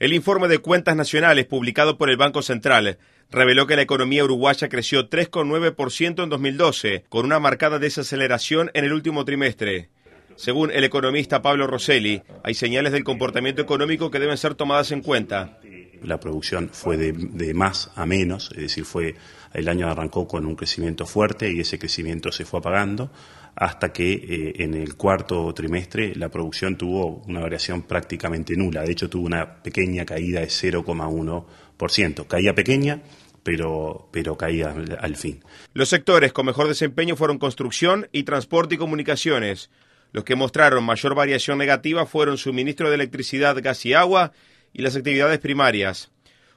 El informe de cuentas nacionales publicado por el Banco Central reveló que la economía uruguaya creció 3,9% en 2012, con una marcada desaceleración en el último trimestre. Según el economista Pablo Rosselli, hay señales del comportamiento económico que deben ser tomadas en cuenta la producción fue de, más a menos, es decir, fue el año arrancó con un crecimiento fuerte y ese crecimiento se fue apagando hasta que eh, en el cuarto trimestre la producción tuvo una variación prácticamente nula, de hecho tuvo una pequeña caída de 0,1%, Caía pequeña, pero, pero caía al fin. Los sectores con mejor desempeño fueron construcción y transporte y comunicaciones. Los que mostraron mayor variación negativa fueron suministro de electricidad, gas y agua, y las actividades primarias.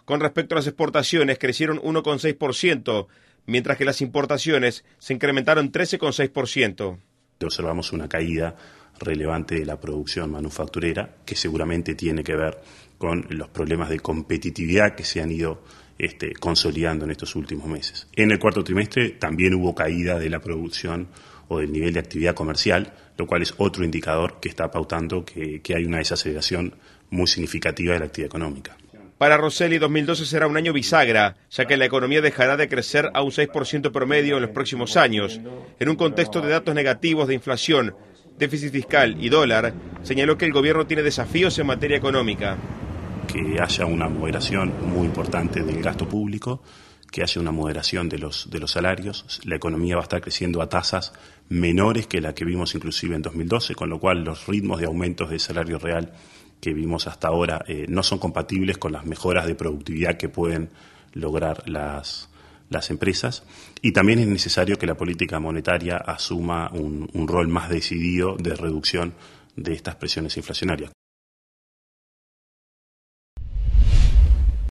Con respecto a las exportaciones, crecieron 1,6%, mientras que las importaciones se incrementaron 13,6%. Observamos una caída relevante de la producción manufacturera, que seguramente tiene que ver con los problemas de competitividad que se han ido este, consolidando en estos últimos meses. En el cuarto trimestre también hubo caída de la producción o del nivel de actividad comercial, lo cual es otro indicador que está pautando que hay una desaceleración muy significativa de la actividad económica. Para Rosselli, 2012 será un año bisagra, ya que la economía dejará de crecer a un 6% promedio en los próximos años. En un contexto de datos negativos de inflación, déficit fiscal y dólar, señaló que el gobierno tiene desafíos en materia económica. Que haya una moderación muy importante del gasto público, que haya una moderación de los, de los salarios. La economía va a estar creciendo a tasas menores que la que vimos inclusive en 2012, con lo cual los ritmos de aumentos de salario real que vimos hasta ahora eh, no son compatibles con las mejoras de productividad que pueden lograr las, empresas. Y también es necesario que la política monetaria asuma un rol más decidido de reducción de estas presiones inflacionarias.